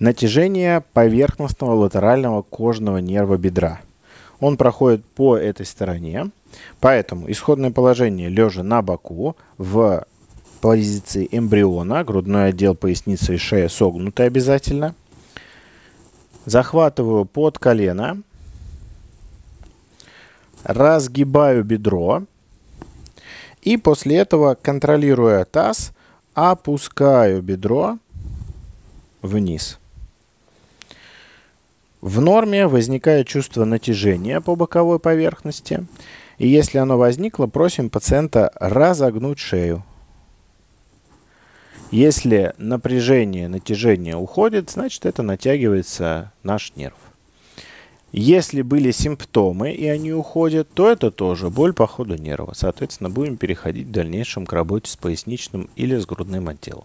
Натяжение поверхностного латерального кожного нерва бедра. Он проходит по этой стороне, поэтому исходное положение лежа на боку в позиции эмбриона, грудной отдел поясницы и шея согнуты обязательно. Захватываю под колено, разгибаю бедро и после этого, контролируя таз, опускаю бедро вниз – в норме возникает чувство натяжения по боковой поверхности, и если оно возникло, просим пациента разогнуть шею. Если напряжение, натяжение уходит, значит это натягивается наш нерв. Если были симптомы и они уходят, то это тоже боль по ходу нерва. Соответственно, будем переходить в дальнейшем к работе с поясничным или с грудным отделом.